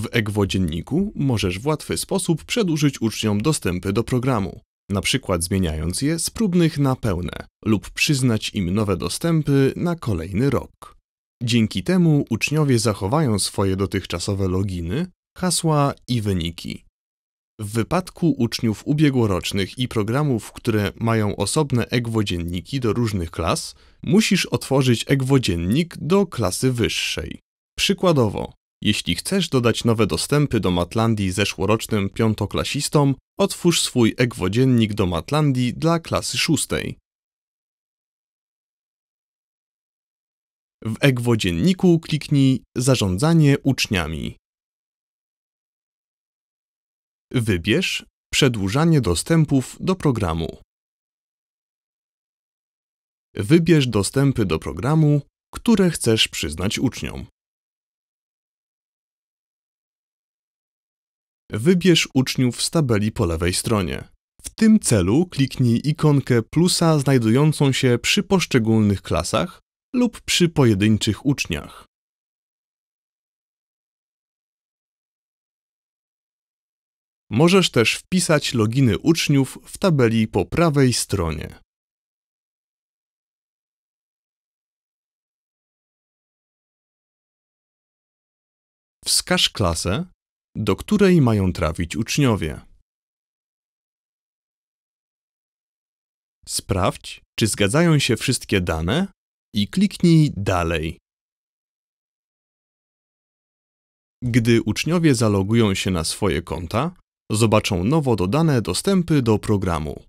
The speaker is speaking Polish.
W egwodzienniku możesz w łatwy sposób przedłużyć uczniom dostępy do programu, na przykład zmieniając je z próbnych na pełne lub przyznać im nowe dostępy na kolejny rok. Dzięki temu uczniowie zachowają swoje dotychczasowe loginy, hasła i wyniki. W wypadku uczniów ubiegłorocznych i programów, które mają osobne egwodzienniki do różnych klas, musisz otworzyć egwodziennik do klasy wyższej. Przykładowo, jeśli chcesz dodać nowe dostępy do Matlandii zeszłorocznym piątoklasistom, otwórz swój egwodziennik do Matlandii dla klasy szóstej. W egwodzienniku kliknij Zarządzanie uczniami. Wybierz Przedłużanie dostępów do programu. Wybierz dostępy do programu, które chcesz przyznać uczniom. Wybierz uczniów z tabeli po lewej stronie. W tym celu kliknij ikonkę plusa znajdującą się przy poszczególnych klasach lub przy pojedynczych uczniach. Możesz też wpisać loginy uczniów w tabeli po prawej stronie. Wskaż klasę, do której mają trafić uczniowie. Sprawdź, czy zgadzają się wszystkie dane i kliknij Dalej. Gdy uczniowie zalogują się na swoje konta, zobaczą nowo dodane dostępy do programu.